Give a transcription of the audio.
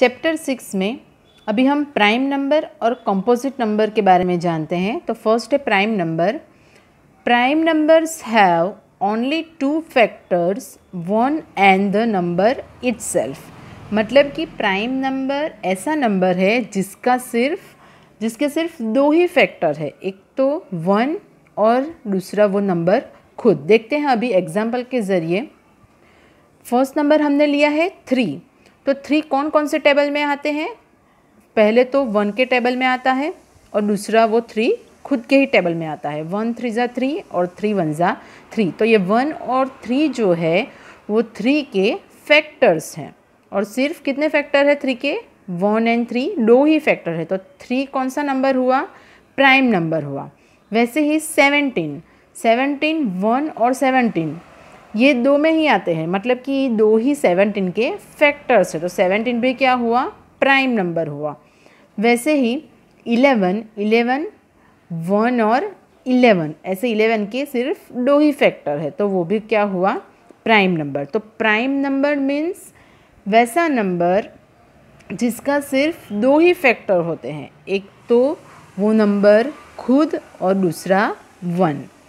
chapter six में अभी हम प्राइम नंबर और कंपोजिट नंबर के बारे में जानते हैं तो फर्स्ट है prime number prime numbers have only two factors one and the number it's मतलब कि प्राइम नंबर ऐसा नंबर है जिसका सिर्फ जिसके सिर्फ दो ही फैक्टर है एक तो वन और दूसरा वो नंबर खुद देखते हैं अभी एग्जाम्पल के ज़रिए फर्स्ट नंबर हमने लिया है थ्री तो थ्री कौन कौन से टेबल में आते हैं पहले तो वन के टेबल में आता है और दूसरा वो थ्री खुद के ही टेबल में आता है वन थ्री ज़ा थ्री और थ्री वन ज़ा थ्री तो ये वन और थ्री जो है वो थ्री के फैक्टर्स हैं और सिर्फ कितने फैक्टर है थ्री के वन एंड थ्री दो ही फैक्टर है तो थ्री कौन सा नंबर हुआ प्राइम नंबर हुआ वैसे ही सेवनटीन सेवनटीन वन और सेवनटीन ये दो में ही आते हैं मतलब कि दो ही सेवनटीन के फैक्टर्स है तो सेवनटीन भी क्या हुआ प्राइम नंबर हुआ वैसे ही इलेवन इलेवन वन और इलेवन ऐसे इलेवन के सिर्फ दो ही फैक्टर है तो वो भी क्या हुआ प्राइम नंबर तो प्राइम नंबर मीन्स वैसा नंबर जिसका सिर्फ दो ही फैक्टर होते हैं एक तो वो नंबर खुद और दूसरा वन